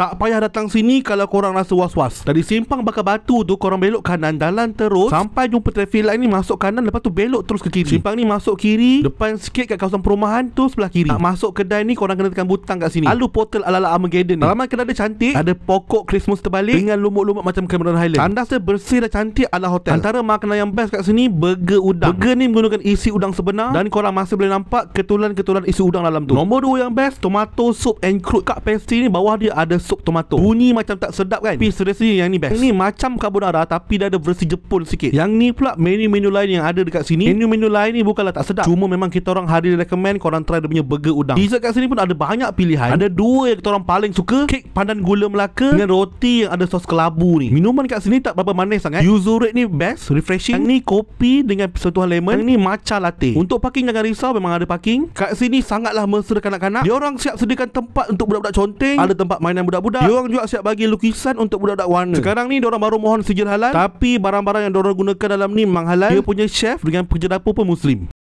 Tak payah datang sini kalau korang rasa was-was. Dari simpang bakar batu tu korang belok kanan dalam terus sampai jumpa traffic light ni masuk kanan lepas tu belok terus ke kiri. Simpang ni masuk kiri depan sikit kat kawasan perumahan tu sebelah kiri. Nak masuk kedai ni korang kena tekan butang kat sini. Lalu portal ala-ala Armageddon ni. Ramai kedai dia cantik, ada pokok Christmas terbalik dengan lumut-lumut macam Cameron Highland. Tandas dia bersih dan cantik ala hotel. Antara makanan yang best kat sini burger udang. Burger ni menggunakan isi udang sebenar dan korang masih boleh nampak ketulan-ketulan isi udang dalam tu. Nombor 2 yang best tomato soup and crude kat pasty ni bawah dia ada sup tomato Bunyi macam tak sedap kan Tapi seriously yang ni best Yang ni macam carbonara Tapi dah ada versi Jepun sikit Yang ni pula menu-menu lain yang ada dekat sini Menu-menu lain ni bukanlah tak sedap Cuma memang kita orang hari recommend Korang try dia punya burger udang Di kat sini pun ada banyak pilihan Ada dua yang kita orang paling suka Kek pandan gula melaka Dengan roti yang ada sos kelabu ni Minuman kat sini tak berapa manis sangat Yuzu red ni best Refreshing Yang ni kopi dengan sentuhan lemon Yang ni matcha latte Untuk parking jangan risau Memang ada parking Kat sini sangatlah mesra kanak-kanak Dia orang siap sediakan tempat Untuk budak-budak conteng Ada tempat mainan budak budak-budak. Dia orang juga siap bagi lukisan untuk budak-budak warna. Sekarang ni dia orang baru mohon sijil halal tapi barang-barang yang dia orang gunakan dalam ni memang halal. Dia punya chef dengan pekerja dapur pun muslim.